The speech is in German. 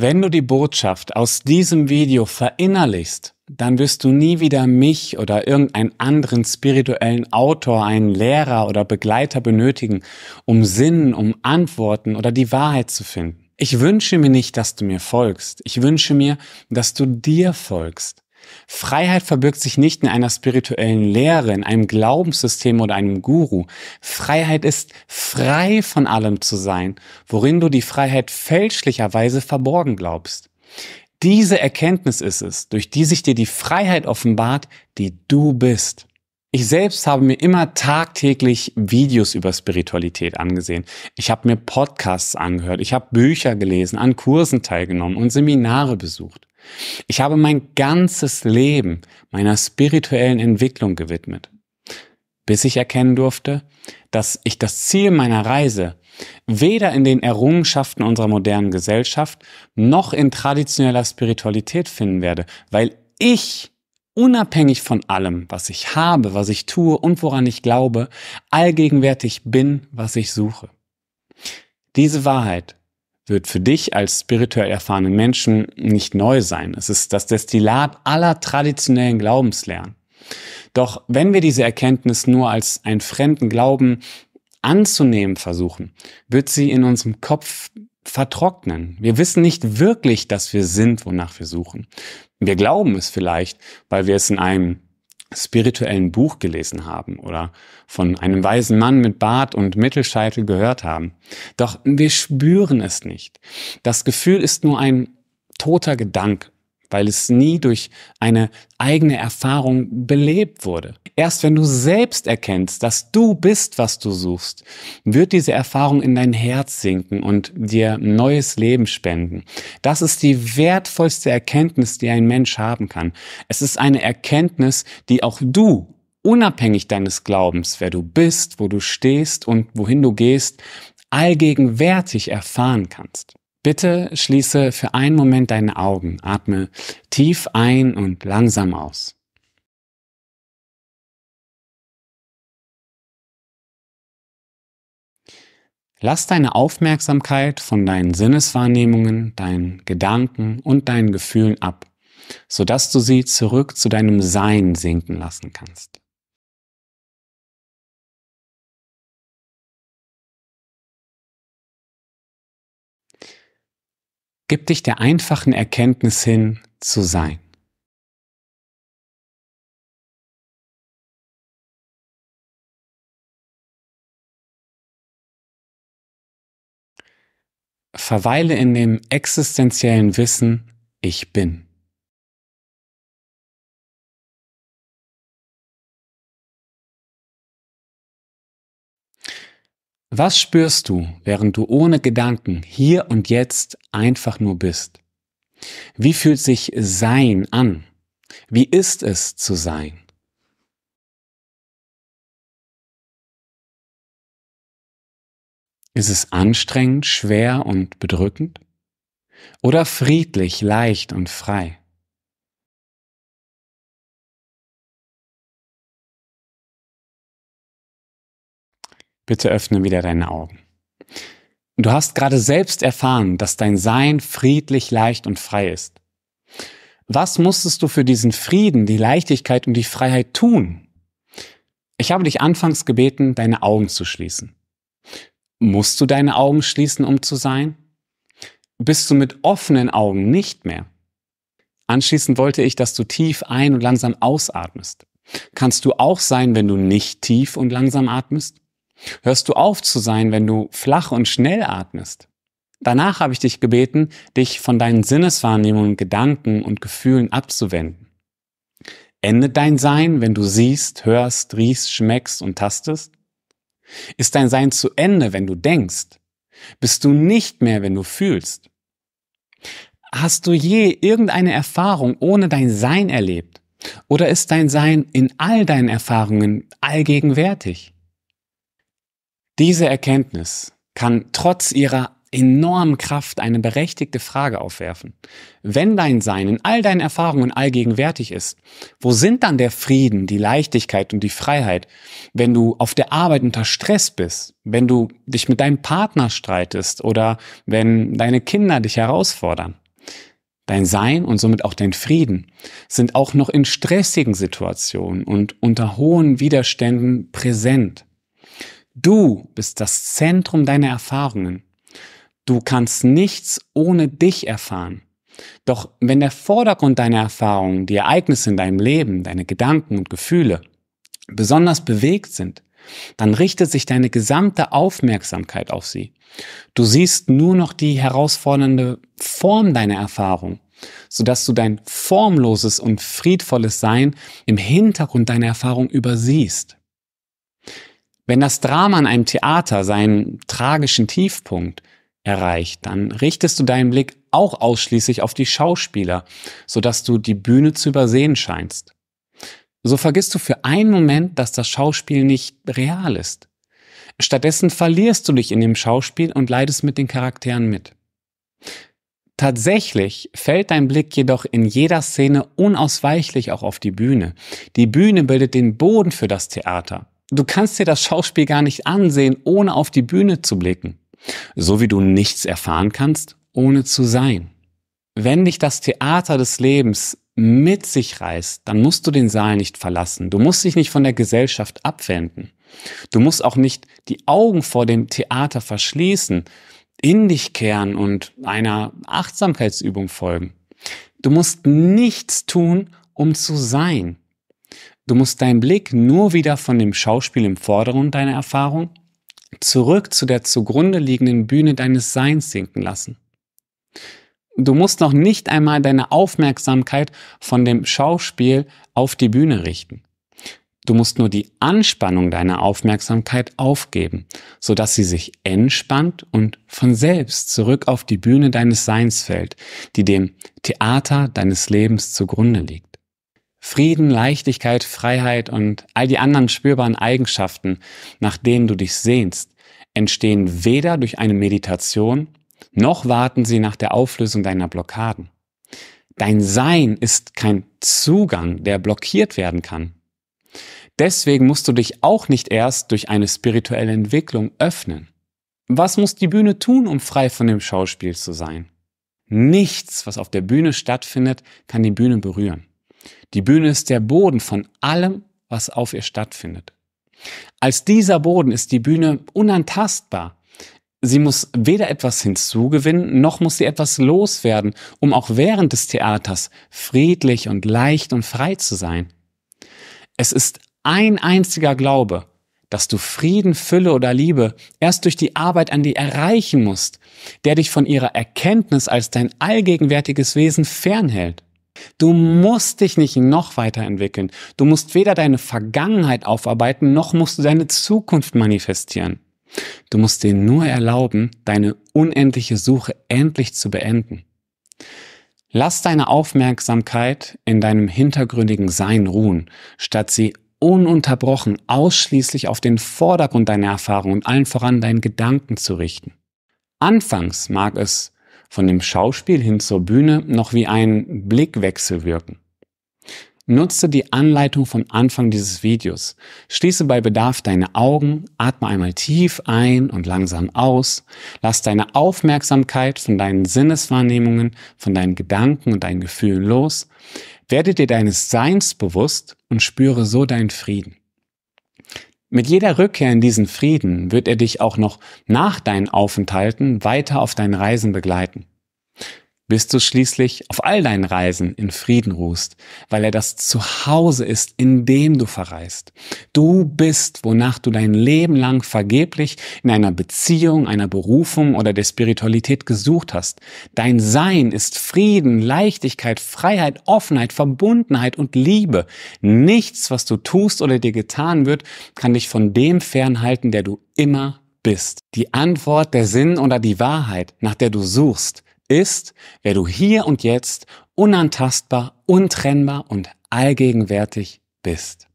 Wenn du die Botschaft aus diesem Video verinnerlichst, dann wirst du nie wieder mich oder irgendeinen anderen spirituellen Autor, einen Lehrer oder Begleiter benötigen, um Sinn, um Antworten oder die Wahrheit zu finden. Ich wünsche mir nicht, dass du mir folgst. Ich wünsche mir, dass du dir folgst. Freiheit verbirgt sich nicht in einer spirituellen Lehre, in einem Glaubenssystem oder einem Guru. Freiheit ist frei von allem zu sein, worin du die Freiheit fälschlicherweise verborgen glaubst. Diese Erkenntnis ist es, durch die sich dir die Freiheit offenbart, die du bist. Ich selbst habe mir immer tagtäglich Videos über Spiritualität angesehen. Ich habe mir Podcasts angehört, ich habe Bücher gelesen, an Kursen teilgenommen und Seminare besucht. Ich habe mein ganzes Leben meiner spirituellen Entwicklung gewidmet, bis ich erkennen durfte, dass ich das Ziel meiner Reise weder in den Errungenschaften unserer modernen Gesellschaft noch in traditioneller Spiritualität finden werde, weil ich unabhängig von allem, was ich habe, was ich tue und woran ich glaube, allgegenwärtig bin, was ich suche. Diese Wahrheit wird für dich als spirituell erfahrenen Menschen nicht neu sein. Es ist das Destillat aller traditionellen Glaubenslehren. Doch wenn wir diese Erkenntnis nur als einen fremden Glauben anzunehmen versuchen, wird sie in unserem Kopf vertrocknen. Wir wissen nicht wirklich, dass wir sind, wonach wir suchen. Wir glauben es vielleicht, weil wir es in einem spirituellen Buch gelesen haben oder von einem weisen Mann mit Bart und Mittelscheitel gehört haben. Doch wir spüren es nicht. Das Gefühl ist nur ein toter Gedanke, weil es nie durch eine eigene Erfahrung belebt wurde. Erst wenn du selbst erkennst, dass du bist, was du suchst, wird diese Erfahrung in dein Herz sinken und dir neues Leben spenden. Das ist die wertvollste Erkenntnis, die ein Mensch haben kann. Es ist eine Erkenntnis, die auch du unabhängig deines Glaubens, wer du bist, wo du stehst und wohin du gehst, allgegenwärtig erfahren kannst. Bitte schließe für einen Moment deine Augen, atme tief ein und langsam aus. Lass deine Aufmerksamkeit von deinen Sinneswahrnehmungen, deinen Gedanken und deinen Gefühlen ab, sodass du sie zurück zu deinem Sein sinken lassen kannst. Gib dich der einfachen Erkenntnis hin, zu sein. Verweile in dem existenziellen Wissen, ich bin. Was spürst du, während du ohne Gedanken hier und jetzt einfach nur bist? Wie fühlt sich Sein an? Wie ist es zu sein? Ist es anstrengend, schwer und bedrückend? Oder friedlich, leicht und frei? Bitte öffne wieder deine Augen. Du hast gerade selbst erfahren, dass dein Sein friedlich, leicht und frei ist. Was musstest du für diesen Frieden, die Leichtigkeit und die Freiheit tun? Ich habe dich anfangs gebeten, deine Augen zu schließen. Musst du deine Augen schließen, um zu sein? Bist du mit offenen Augen nicht mehr? Anschließend wollte ich, dass du tief ein- und langsam ausatmest. Kannst du auch sein, wenn du nicht tief und langsam atmest? Hörst du auf zu sein, wenn du flach und schnell atmest? Danach habe ich dich gebeten, dich von deinen Sinneswahrnehmungen, Gedanken und Gefühlen abzuwenden. Endet dein Sein, wenn du siehst, hörst, riechst, schmeckst und tastest? Ist dein Sein zu Ende, wenn du denkst? Bist du nicht mehr, wenn du fühlst? Hast du je irgendeine Erfahrung ohne dein Sein erlebt? Oder ist dein Sein in all deinen Erfahrungen allgegenwärtig? Diese Erkenntnis kann trotz ihrer enormen Kraft eine berechtigte Frage aufwerfen. Wenn dein Sein in all deinen Erfahrungen allgegenwärtig ist, wo sind dann der Frieden, die Leichtigkeit und die Freiheit, wenn du auf der Arbeit unter Stress bist, wenn du dich mit deinem Partner streitest oder wenn deine Kinder dich herausfordern? Dein Sein und somit auch dein Frieden sind auch noch in stressigen Situationen und unter hohen Widerständen präsent. Du bist das Zentrum deiner Erfahrungen. Du kannst nichts ohne dich erfahren. Doch wenn der Vordergrund deiner Erfahrungen, die Ereignisse in deinem Leben, deine Gedanken und Gefühle besonders bewegt sind, dann richtet sich deine gesamte Aufmerksamkeit auf sie. Du siehst nur noch die herausfordernde Form deiner Erfahrung, sodass du dein formloses und friedvolles Sein im Hintergrund deiner Erfahrung übersiehst. Wenn das Drama in einem Theater seinen tragischen Tiefpunkt erreicht, dann richtest du deinen Blick auch ausschließlich auf die Schauspieler, sodass du die Bühne zu übersehen scheinst. So vergisst du für einen Moment, dass das Schauspiel nicht real ist. Stattdessen verlierst du dich in dem Schauspiel und leidest mit den Charakteren mit. Tatsächlich fällt dein Blick jedoch in jeder Szene unausweichlich auch auf die Bühne. Die Bühne bildet den Boden für das Theater. Du kannst dir das Schauspiel gar nicht ansehen, ohne auf die Bühne zu blicken. So wie du nichts erfahren kannst, ohne zu sein. Wenn dich das Theater des Lebens mit sich reißt, dann musst du den Saal nicht verlassen. Du musst dich nicht von der Gesellschaft abwenden. Du musst auch nicht die Augen vor dem Theater verschließen, in dich kehren und einer Achtsamkeitsübung folgen. Du musst nichts tun, um zu sein. Du musst deinen Blick nur wieder von dem Schauspiel im Vordergrund deiner Erfahrung zurück zu der zugrunde liegenden Bühne deines Seins sinken lassen. Du musst noch nicht einmal deine Aufmerksamkeit von dem Schauspiel auf die Bühne richten. Du musst nur die Anspannung deiner Aufmerksamkeit aufgeben, sodass sie sich entspannt und von selbst zurück auf die Bühne deines Seins fällt, die dem Theater deines Lebens zugrunde liegt. Frieden, Leichtigkeit, Freiheit und all die anderen spürbaren Eigenschaften, nach denen du dich sehnst, entstehen weder durch eine Meditation, noch warten sie nach der Auflösung deiner Blockaden. Dein Sein ist kein Zugang, der blockiert werden kann. Deswegen musst du dich auch nicht erst durch eine spirituelle Entwicklung öffnen. Was muss die Bühne tun, um frei von dem Schauspiel zu sein? Nichts, was auf der Bühne stattfindet, kann die Bühne berühren. Die Bühne ist der Boden von allem, was auf ihr stattfindet. Als dieser Boden ist die Bühne unantastbar. Sie muss weder etwas hinzugewinnen, noch muss sie etwas loswerden, um auch während des Theaters friedlich und leicht und frei zu sein. Es ist ein einziger Glaube, dass du Frieden, Fülle oder Liebe erst durch die Arbeit an dir erreichen musst, der dich von ihrer Erkenntnis als dein allgegenwärtiges Wesen fernhält. Du musst dich nicht noch weiterentwickeln. Du musst weder deine Vergangenheit aufarbeiten, noch musst du deine Zukunft manifestieren. Du musst dir nur erlauben, deine unendliche Suche endlich zu beenden. Lass deine Aufmerksamkeit in deinem hintergründigen Sein ruhen, statt sie ununterbrochen ausschließlich auf den Vordergrund deiner Erfahrung und allen voran deinen Gedanken zu richten. Anfangs mag es von dem Schauspiel hin zur Bühne noch wie ein Blickwechsel wirken. Nutze die Anleitung von Anfang dieses Videos. Schließe bei Bedarf deine Augen, atme einmal tief ein und langsam aus. Lass deine Aufmerksamkeit von deinen Sinneswahrnehmungen, von deinen Gedanken und deinen Gefühlen los. Werde dir deines Seins bewusst und spüre so deinen Frieden. Mit jeder Rückkehr in diesen Frieden wird er dich auch noch nach deinen Aufenthalten weiter auf deinen Reisen begleiten bis du schließlich auf all deinen Reisen in Frieden ruhst, weil er das Zuhause ist, in dem du verreist. Du bist, wonach du dein Leben lang vergeblich in einer Beziehung, einer Berufung oder der Spiritualität gesucht hast. Dein Sein ist Frieden, Leichtigkeit, Freiheit, Offenheit, Verbundenheit und Liebe. Nichts, was du tust oder dir getan wird, kann dich von dem fernhalten, der du immer bist. Die Antwort, der Sinn oder die Wahrheit, nach der du suchst, ist, wer du hier und jetzt unantastbar, untrennbar und allgegenwärtig bist.